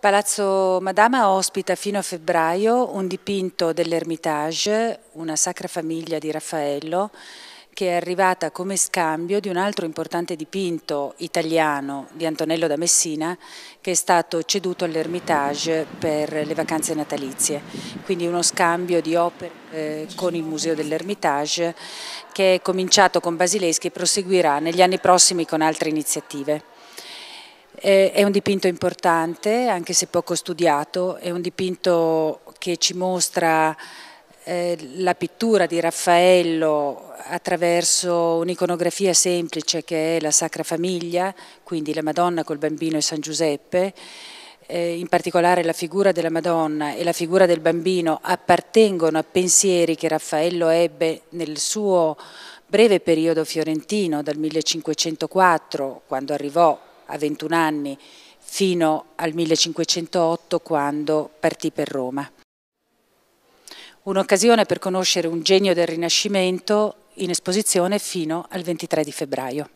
Palazzo Madama ospita fino a febbraio un dipinto dell'Ermitage, una sacra famiglia di Raffaello, che è arrivata come scambio di un altro importante dipinto italiano di Antonello da Messina che è stato ceduto all'Ermitage per le vacanze natalizie. Quindi uno scambio di opere eh, con il Museo dell'Ermitage che è cominciato con Basileschi e proseguirà negli anni prossimi con altre iniziative. È un dipinto importante, anche se poco studiato, è un dipinto che ci mostra eh, la pittura di Raffaello attraverso un'iconografia semplice che è la Sacra Famiglia, quindi la Madonna col bambino e San Giuseppe, eh, in particolare la figura della Madonna e la figura del bambino appartengono a pensieri che Raffaello ebbe nel suo breve periodo fiorentino dal 1504, quando arrivò a 21 anni fino al 1508 quando partì per Roma. Un'occasione per conoscere un genio del Rinascimento in esposizione fino al 23 di febbraio.